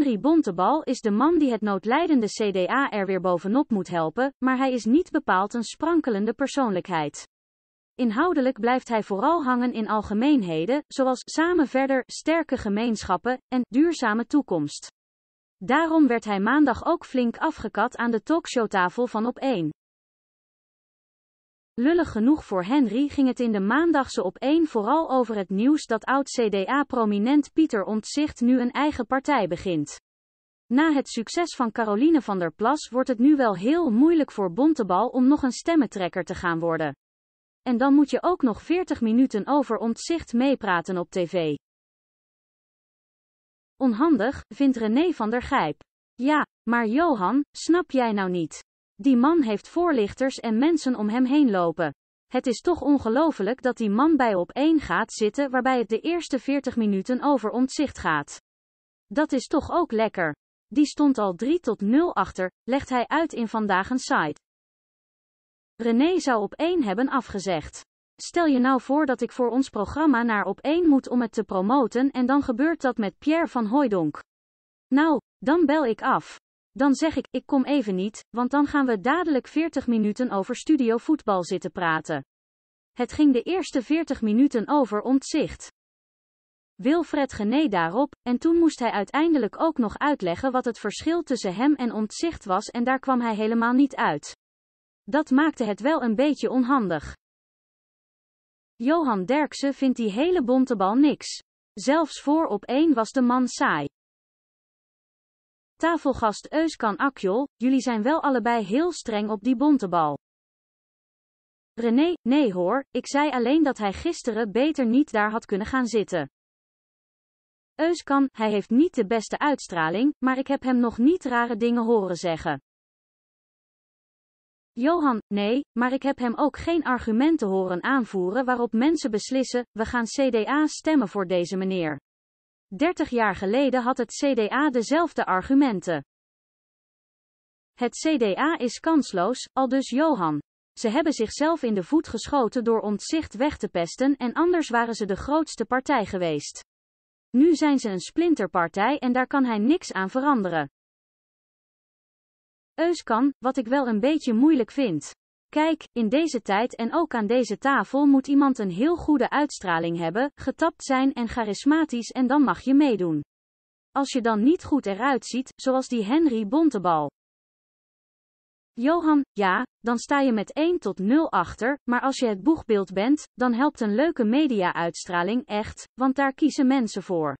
Henry Bontebal is de man die het noodlijdende CDA er weer bovenop moet helpen, maar hij is niet bepaald een sprankelende persoonlijkheid. Inhoudelijk blijft hij vooral hangen in algemeenheden, zoals samen verder, sterke gemeenschappen en duurzame toekomst. Daarom werd hij maandag ook flink afgekat aan de talkshowtafel van Op1. Lullig genoeg voor Henry ging het in de maandagse op één vooral over het nieuws dat oud-CDA-prominent Pieter Ontzicht nu een eigen partij begint. Na het succes van Caroline van der Plas wordt het nu wel heel moeilijk voor Bontebal om nog een stemmetrekker te gaan worden. En dan moet je ook nog 40 minuten over Ontzicht meepraten op tv. Onhandig, vindt René van der Gijp. Ja, maar Johan, snap jij nou niet? Die man heeft voorlichters en mensen om hem heen lopen. Het is toch ongelofelijk dat die man bij op één gaat zitten waarbij het de eerste 40 minuten over ontzicht gaat. Dat is toch ook lekker. Die stond al 3 tot 0 achter, legt hij uit in vandaag een site. René zou op 1 hebben afgezegd. Stel je nou voor dat ik voor ons programma naar op 1 moet om het te promoten en dan gebeurt dat met Pierre van Hooijdonk. Nou, dan bel ik af. Dan zeg ik, ik kom even niet, want dan gaan we dadelijk 40 minuten over studio voetbal zitten praten. Het ging de eerste 40 minuten over ontzicht. Wilfred genee daarop, en toen moest hij uiteindelijk ook nog uitleggen wat het verschil tussen hem en ontzicht was en daar kwam hij helemaal niet uit. Dat maakte het wel een beetje onhandig. Johan Derksen vindt die hele bonte bal niks. Zelfs voor op één was de man saai. Tafelgast Euskan Akjol, jullie zijn wel allebei heel streng op die bontebal. René, nee hoor, ik zei alleen dat hij gisteren beter niet daar had kunnen gaan zitten. Euskan, hij heeft niet de beste uitstraling, maar ik heb hem nog niet rare dingen horen zeggen. Johan, nee, maar ik heb hem ook geen argumenten horen aanvoeren waarop mensen beslissen, we gaan CDA stemmen voor deze meneer. 30 jaar geleden had het CDA dezelfde argumenten. Het CDA is kansloos, al dus Johan. Ze hebben zichzelf in de voet geschoten door ontzicht weg te pesten en anders waren ze de grootste partij geweest. Nu zijn ze een splinterpartij en daar kan hij niks aan veranderen. kan, wat ik wel een beetje moeilijk vind. Kijk, in deze tijd en ook aan deze tafel moet iemand een heel goede uitstraling hebben, getapt zijn en charismatisch en dan mag je meedoen. Als je dan niet goed eruit ziet, zoals die Henry Bontebal. Johan, ja, dan sta je met 1 tot 0 achter, maar als je het boegbeeld bent, dan helpt een leuke media-uitstraling echt, want daar kiezen mensen voor.